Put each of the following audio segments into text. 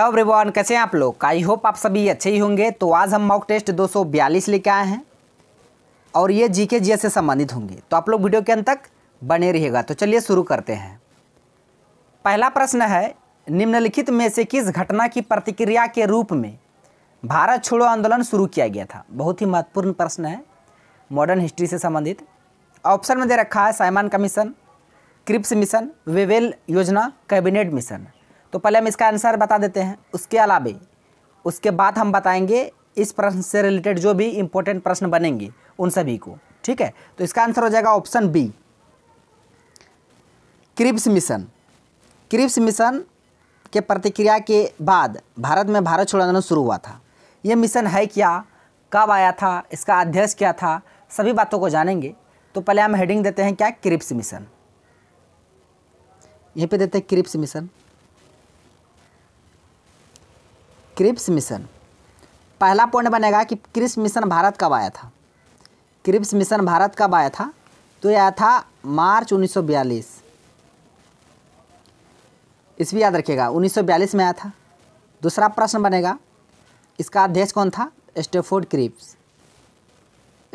hello everyone कैसे हैं आप लोग आई होप आप सभी अच्छे ही होंगे तो आज हम मॉक टेस्ट 242 लेके आए हैं और ये जीके जी से संबंधित होंगे तो आप लोग वीडियो के अंत तक बने रहिएगा तो चलिए शुरू करते हैं पहला प्रश्न है निम्नलिखित में से किस घटना की प्रतिक्रिया के रूप में भारत छोड़ो आंदोलन शुरू किया गया था बहुत ही महत्वपूर्ण प्रश्न है मॉडर्न हिस्ट्री से संबंधित ऑप्शन में दे रखा है Simon commission Cripps mission Wavell योजना कैबिनेट मिशन तो पहले हम इसका आंसर बता देते हैं उसके अलावा उसके बाद हम बताएंगे इस प्रश्न से रिलेटेड जो भी इम्पोर्टेंट प्रश्न बनेंगे उन सभी को ठीक है तो इसका आंसर हो जाएगा option B Cripps mission Cripps mission के प्रतिक्रिया के बाद भारत में भारत छोड़ आंदोलन शुरू हुआ था ये मिशन है क्या कब आया था इसका अध्यक्ष क्या था सभी बातों को जानेंगे तो पहले हम हेडिंग देते हैं क्या क्रिप्स मिशन यहीं पे देते हैं क्रिप्स मिशन क्रिप्स मिशन पहला पॉइंट बनेगा कि क्रिप्स मिशन भारत कब आया था क्रिप्स मिशन भारत कब आया था तो यह आया था मार्च 1942 इस भी याद रखिएगा 1942 में आया था दूसरा प्रश्न बनेगा इसका अध्यक्ष कौन था Stafford Cripps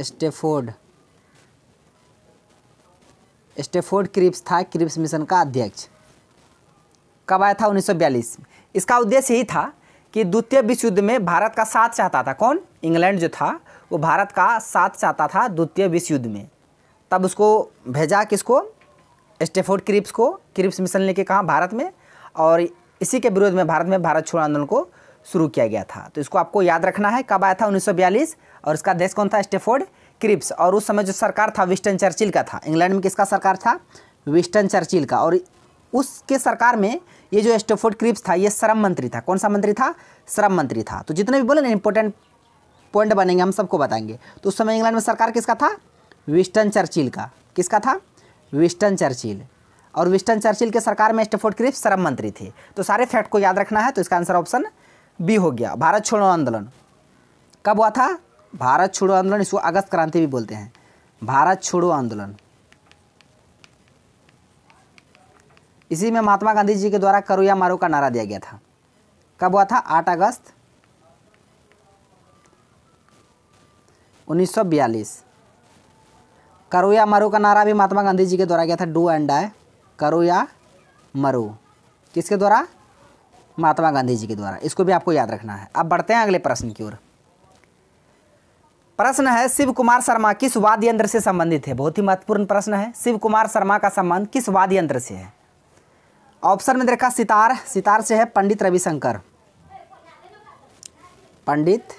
Stafford Stafford Cripps था क्रिप्स मिशन का अध्यक्ष कब आया था 1942 इसका उद्देश्य यही था कि द्वितीय विश्व युद्ध में भारत का साथ चाहता था कौन इंग्लैंड जो था वो भारत का साथ चाहता था द्वितीय विश्व युद्ध में तब उसको भेजा किसको स्टेफोर्ड क्रिप्स को क्रिप्स मिशन लेके कहा भारत में और इसी के विरोध में भारत में भारत छोड़ो आंदोलन को शुरू किया गया था तो इसको आपको याद रखना है कब आया था 1942 और इसका देश कौन था स्टेफोर्ड क्रिप्स और उस समय जो सरकार था विस्टन चर्चिल का था इंग्लैंड में किसका सरकार था विस्टन चर्चिल का और उसके सरकार में ये जो एस्टोफोर्ड क्रिप्स था ये श्रम मंत्री था कौन सा मंत्री था श्रम मंत्री था तो जितने भी बोले ना इंपॉर्टेंट पॉइंट बनेंगे हम सबको बताएंगे तो उस समय इंग्लैंड में सरकार किसका था विस्टन चर्चिल का किसका था विस्टन चर्चिल और विस्टन चर्चिल के सरकार में एस्टोफोर्ड क्रिप्स श्रम मंत्री थे तो सारे फैक्ट को याद रखना है तो इसका आंसर ऑप्शन बी हो गया भारत छोड़ो आंदोलन कब हुआ था भारत छोड़ो आंदोलन इसको अगस्त क्रांति भी बोलते हैं भारत छोड़ो आंदोलन इसी में महात्मा गांधी जी के द्वारा करो या मारो का नारा दिया गया था कब हुआ था आठ अगस्त 1942 करो या मरो का नारा भी महात्मा गांधी जी के द्वारा गया था डू एंड डाई करो या मरो किसके द्वारा महात्मा गांधी जी के द्वारा इसको भी आपको याद रखना है अब बढ़ते हैं अगले प्रश्न की ओर प्रश्न है शिव कुमार शर्मा किस वाद्य यंत्र से संबंधित है बहुत ही महत्वपूर्ण प्रश्न है शिव कुमार शर्मा का संबंध किस वाद्य यंत्र से है ऑप्शन में देखा सितार सितार से है पंडित रविशंकर पंडित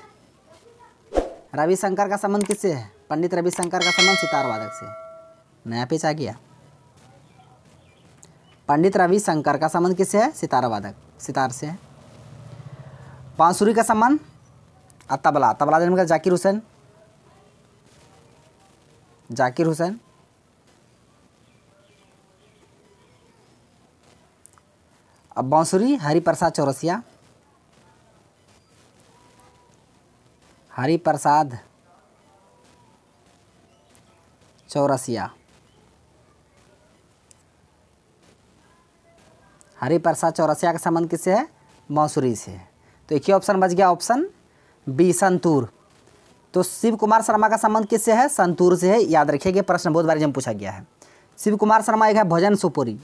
रविशंकर का संबंध किससे है पंडित रविशंकर का संबंध सितार वादक से नया पेच आ गया पंडित रविशंकर का संबंध किससे है सितार वादक सितार से है बांसुरी का संबंध तबला तबला जन्म का जाकिर हुसैन जाकिर हुसैन अब बांसुरी हरिप्रसाद चौरसिया हरिप्रसाद चौरसिया हरिप्रसाद चौरसिया का संबंध किससे है बांसुरी से तो एक ही ऑप्शन बच गया ऑप्शन बी संतूर तो शिव कुमार शर्मा का संबंध किससे है संतूर से है याद रखिएगा प्रश्न बहुत बार जब पूछा गया है शिव कुमार शर्मा एक है भजन सुपुरी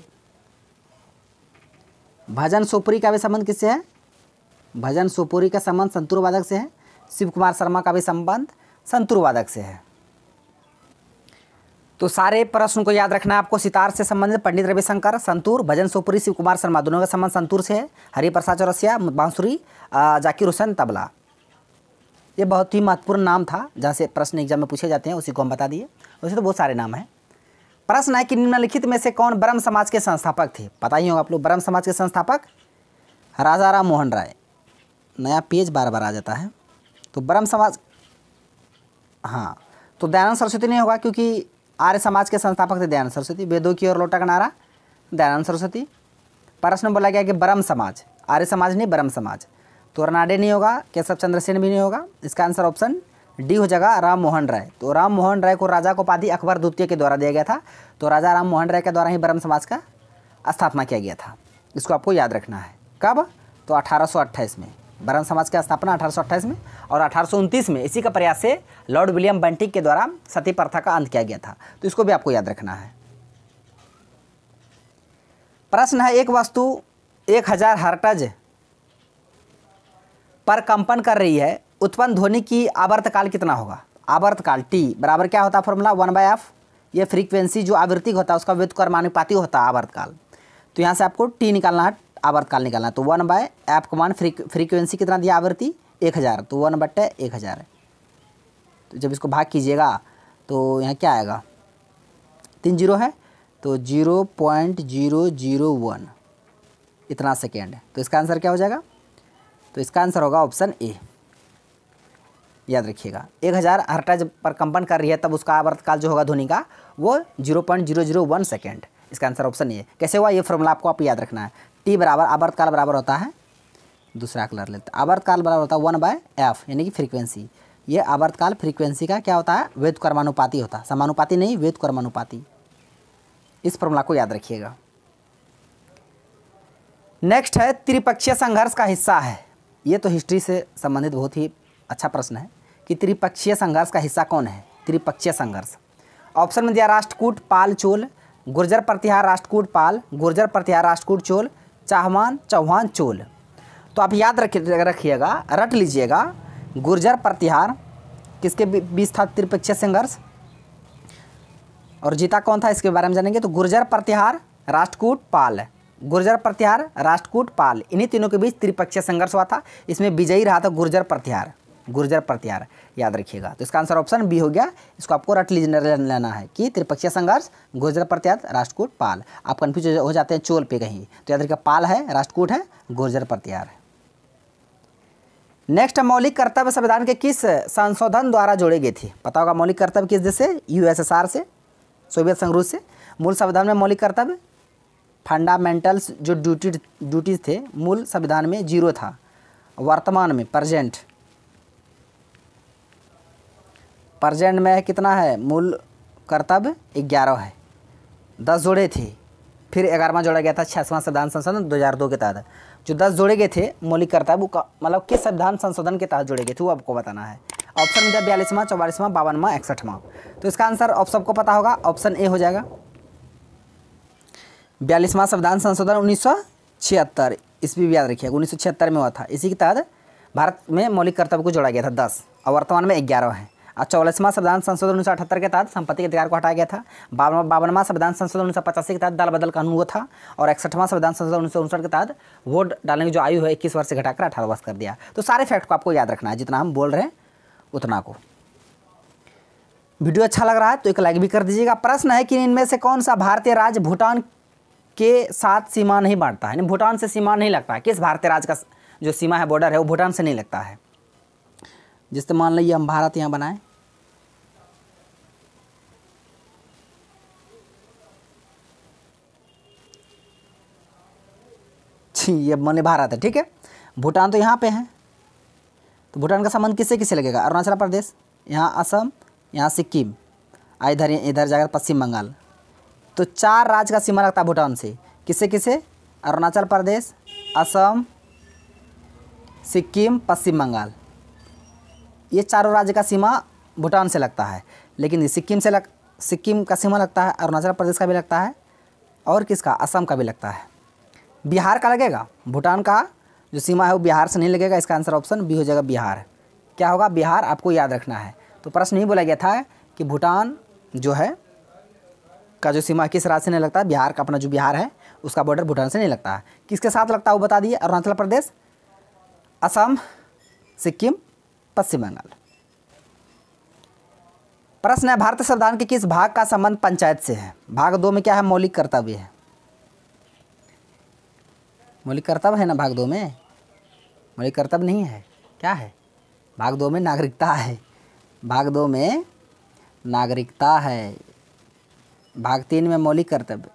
भजन सोपुरी का भी संबंध किससे है भजन सोपुरी का संबंध संतूर वादक से है शिव कुमार शर्मा का भी संबंध संतूर वादक से है तो सारे प्रश्न को याद रखना है आपको सितार से संबंधित पंडित रविशंकर संतूर भजन सोपुरी शिव कुमार शर्मा दोनों का संबंध संतूर से है हरिप्रसाद चौरसिया बांसुरी जाकिर हुसैन तबला ये बहुत ही महत्वपूर्ण नाम था जहाँ से प्रश्न एग्जाम में पूछे जाते हैं उसी को हम बता दिए वैसे तो बहुत सारे नाम हैं प्रश्न है कि निम्नलिखित में से कौन ब्रह्म समाज के संस्थापक थे पता ही होगा आप लोग ब्रह्म समाज के संस्थापक राजा राम मोहन राय नया पेज बार बार आ जाता है तो ब्रह्म समाज हाँ तो दयानंद सरस्वती नहीं होगा क्योंकि आर्य समाज के संस्थापक थे दयानंद सरस्वती वेदों की ओर लोटा नारा दयानंद सरस्वती प्रश्न बोला गया कि ब्रह्म समाज आर्य समाज नहीं ब्रह्म समाज तो रनाडे नहीं होगा केशव चंद्र सेन भी नहीं होगा इसका आंसर ऑप्शन डी हो जाएगा राम मोहन राय तो राम मोहन राय को राजा को उपाधि अकबर द्वितीय के द्वारा दिया गया था तो राजा राम मोहन राय के द्वारा ही ब्रह्म समाज का स्थापना किया गया था इसको आपको याद रखना है कब तो अठारह में ब्रह्म समाज की स्थापना अठारह में और अठारह में इसी का प्रयास से लॉर्ड विलियम बंटिक के द्वारा सती प्रथा का अंत किया गया था तो इसको भी आपको याद रखना है प्रश्न है एक वस्तु एक हज़ार हर्टज पर कंपन कर रही है उत्पन्न ध्वनि की आवर्त काल कितना होगा आवर्त काल टी बराबर क्या होता है फॉर्मूला वन बाय एफ ये फ्रीक्वेंसी जो आवृत्ति होता है उसका मानुपाती होता है आवर्त काल तो यहाँ से आपको टी निकालना है आवर्त काल निकालना है तो वन बाय एफ मान फ्रीक्वेंसी कितना दिया आवृत्ति एक हज़ार तो वन बट्टे एक हज़ार तो जब इसको भाग कीजिएगा तो यहाँ क्या आएगा तीन जीरो है तो zero point zero zero one इतना सेकेंड है तो इसका आंसर क्या हो जाएगा तो इसका आंसर होगा ऑप्शन ए याद रखिएगा एक हज़ार हर्टाज पर कंपन कर रही है तब उसका आवर्तकाल जो होगा ध्वनि का वो zero point zero zero one second इसका आंसर ऑप्शन ये कैसे हुआ ये फॉर्मूला आपको आप याद रखना है टी बराबर आवर्तकाल बराबर होता है दूसरा कलर लेते आवर्तकाल बराबर होता है वन बाय एफ यानी कि फ्रीक्वेंसी ये आवर्तकाल फ्रीक्वेंसी का क्या होता है वेद कर्मानुपाति होता है समानुपाति नहीं वेद कर्मानुपाति इस फॉर्मूला को याद रखिएगा नेक्स्ट है त्रिपक्षीय संघर्ष का हिस्सा है ये तो हिस्ट्री से संबंधित बहुत ही अच्छा प्रश्न है कि त्रिपक्षीय संघर्ष का हिस्सा कौन है त्रिपक्षीय संघर्ष ऑप्शन में दिया राष्ट्रकूट पाल चोल गुर्जर प्रतिहार राष्ट्रकूट पाल गुर्जर प्रतिहार राष्ट्रकूट चोल चाहवान चौहान चोल तो आप याद रखिएगा रट लीजिएगा गुर्जर प्रतिहार किसके बीच था त्रिपक्षीय संघर्ष और जीता कौन था इसके बारे में जानेंगे तो गुर्जर प्रतिहार राष्ट्रकूट पाल गुर्जर प्रतिहार राष्ट्रकूट पाल इन्हीं तीनों के बीच त्रिपक्षीय संघर्ष हुआ था इसमें विजयी रहा था गुर्जर प्रतिहार गुर्जर प्रतिहार याद रखिएगा तो इसका आंसर ऑप्शन बी हो गया इसको आपको रट लेना है कि त्रिपक्षीय संघर्ष गुर्जर प्रत्यात राष्ट्रकूट पाल आप कन्फ्यूज हो जाते हैं चोल पे कहीं तो याद रखिए पाल है राष्ट्रकूट है गुर्जर प्रत्यार है नेक्स्ट मौलिक कर्तव्य संविधान के किस संशोधन द्वारा जोड़े गए थे पता होगा मौलिक कर्तव्य किस देश से यूएसएसआर से सोवियत संघ रूस से मूल संविधान में मौलिक कर्तव्य फंडामेंटल्स जो ड्यूटी ड्यूटीज थे मूल संविधान में जीरो था वर्तमान में प्रजेंट प्रजेंट में कितना है मूल कर्तव्य ग्यारह है दस जोड़े थे फिर ग्यारहवा जोड़ा गया था छियासवां संविधान संशोधन दो हज़ार दो के तहत जो दस जोड़े गए थे मौलिक कर्तव्य का मतलब किस संविधान संशोधन के तहत जोड़े गए थे वो आपको बताना है ऑप्शन में बयालीसवां चौवालीसवां बावनवा इकसठवां तो इसका आंसर आप सबको पता होगा ऑप्शन ए हो जाएगा बयालीसवां संविधान संशोधन उन्नीस सौ छिहत्तर इसमें भी याद रखिएगा उन्नीस सौ छिहत्तर में हुआ था इसी के तहत भारत में मौलिक कर्तव्य को जोड़ा गया था दस और वर्तमान में ग्यारह है और चौलसवां संविधान संशोधन उन्नीस के तहत संपत्ति के अधिकार को हटाया गया था बावन बावनवा संविधान संशोधन उन्नीस के तहत दल बदल कानून हुआ था और इकसठवां संविधान संशोधन उन्नीस के तहत वोट डालने की जो आयु है इक्कीस वर्ष से घटाकर अठारह वर्ष कर दिया तो सारे फैक्ट को आपको याद रखना है जितना हम बोल रहे हैं उतना को वीडियो अच्छा लग रहा है तो एक लाइक भी कर दीजिएगा प्रश्न है कि इनमें से कौन सा भारतीय राज्य भूटान के साथ सीमा नहीं बांटता है भूटान से सीमा नहीं लगता है किस भारतीय राज्य का जो सीमा है बॉर्डर है वो भूटान से नहीं लगता है जिससे मान लीजिए हम भारत यहाँ बनाएं ये मैंने भारत है ठीक है भूटान तो यहाँ पे है तो भूटान का संबंध किससे किससे लगेगा अरुणाचल प्रदेश यहाँ असम यहाँ सिक्किम इधर इधर जाकर पश्चिम बंगाल तो चार राज्य का सीमा लगता है भूटान से किससे किससे अरुणाचल प्रदेश असम सिक्किम पश्चिम बंगाल ये चारों राज्य का सीमा भूटान से लगता है लेकिन सिक्किम से लग सिक्किम का सीमा लगता है अरुणाचल प्रदेश का भी लगता है और किसका असम का भी लगता है बिहार का लगेगा भूटान का जो सीमा है वो बिहार से नहीं लगेगा इसका आंसर ऑप्शन बी हो जाएगा बिहार क्या होगा बिहार आपको याद रखना है तो प्रश्न ही बोला गया था कि भूटान जो है का जो सीमा किस राज्य से नहीं लगता है बिहार का अपना जो बिहार है उसका बॉर्डर भूटान से नहीं लगता है किसके साथ लगता है वो बता दिए अरुणाचल प्रदेश असम सिक्किम पश्चिम बंगाल प्रश्न है भारतीय संविधान के किस भाग का संबंध पंचायत से है भाग दो में क्या है मौलिक कर्तव्य है मौलिक कर्तव्य है ना भाग दो में मौलिक कर्तव्य नहीं है क्या है भाग दो में नागरिकता है भाग दो में नागरिकता है भाग तीन में मौलिक कर्तव्य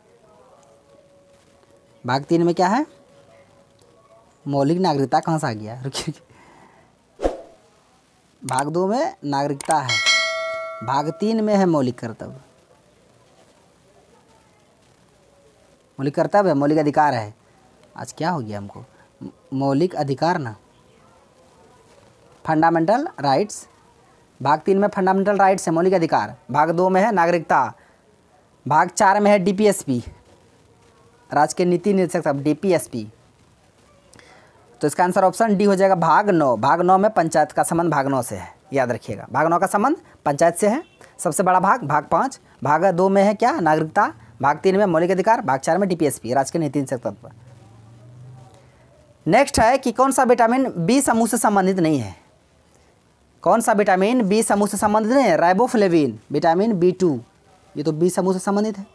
भाग तीन में क्या है मौलिक नागरिकता कहाँ से आ गया रुकिए भाग दो में नागरिकता है भाग तीन में है मौलिक कर्तव्य मौलिक कर्तव्य है मौलिक अधिकार है आज क्या हो गया हमको मौलिक अधिकार ना फंडामेंटल राइट्स भाग तीन में फंडामेंटल राइट्स है मौलिक अधिकार भाग दो में है नागरिकता भाग चार में है डीपीएसपी राज्य के नीति निर्देशक साहब डीपीएसपी तो इसका आंसर ऑप्शन डी हो जाएगा भाग नौ भाग नौ में पंचायत का संबंध भाग नौ से है याद रखिएगा भाग नौ का संबंध पंचायत से है सबसे बड़ा भाग भाग पाँच भाग दो में है क्या नागरिकता भाग तीन में मौलिक अधिकार भाग चार में डीपीएसपी राजकीय नीति तत्व नेक्स्ट है कि कौन सा विटामिन बी समूह से संबंधित नहीं है कौन सा विटामिन बी समूह से संबंधित नहीं है राइबोफ्लेविन विटामिन बी टू ये तो बी समूह से संबंधित है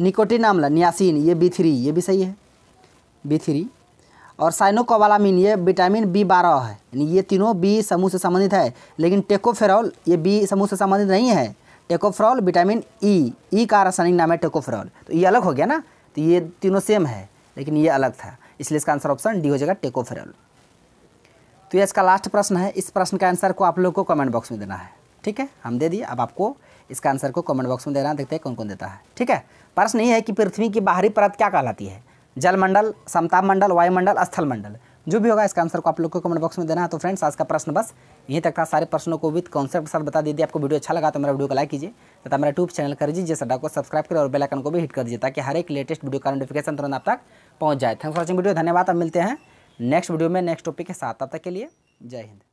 निकोटिन आमला नियासिन ये बी थ्री ये भी सही है बी थ्री और साइनोकोवालामिन ये विटामिन बी बारह है यानी ये तीनों बी समूह से संबंधित है लेकिन टेकोफेरॉल ये बी समूह से संबंधित नहीं है टेकोफेरॉल विटामिन ई ई का रासायनिक नाम है टेकोफेरॉल तो ये अलग हो गया ना तो ये तीनों सेम है लेकिन ये अलग था इसलिए इसका आंसर ऑप्शन डी हो जाएगा टेकोफेरॉल तो ये इसका लास्ट प्रश्न है इस प्रश्न का आंसर को आप लोग को कमेंट बॉक्स में देना है ठीक है हम दे दिए अब आपको इसका आंसर को कमेंट बॉक्स में देना देखते हैं कौन कौन देता है ठीक है प्रश्न ये है कि पृथ्वी की बाहरी परत क्या कहलाती है जलमंडल समताप मंडल वायुमंडल स्थल मंडल जो भी होगा इसका आंसर को आप लोग को कमेंट बॉक्स में देना है तो फ्रेंड्स आज का प्रश्न बस यहीं तक था सारे प्रश्नों को विद कॉन्सेप्ट के साथ बता दीजिए आपको वीडियो अच्छा लगा तो मेरा वीडियो को लाइक कीजिए तथा मेरा ट्यूब चैनल कर दीजिए सडा को सब्सक्राइब करें और बेलाइकन को भी हिट कर दीजिए ताकि हर एक लेटेस्ट वीडियो का नोटिफिकेशन तुरंत आप तक पहुँच जाए थैंक्स फॉर वॉचिंग वीडियो धन्यवाद आप मिलते हैं नेक्स्ट वीडियो में नेक्स्ट टॉपिक के साथ तब तक के लिए जय हिंद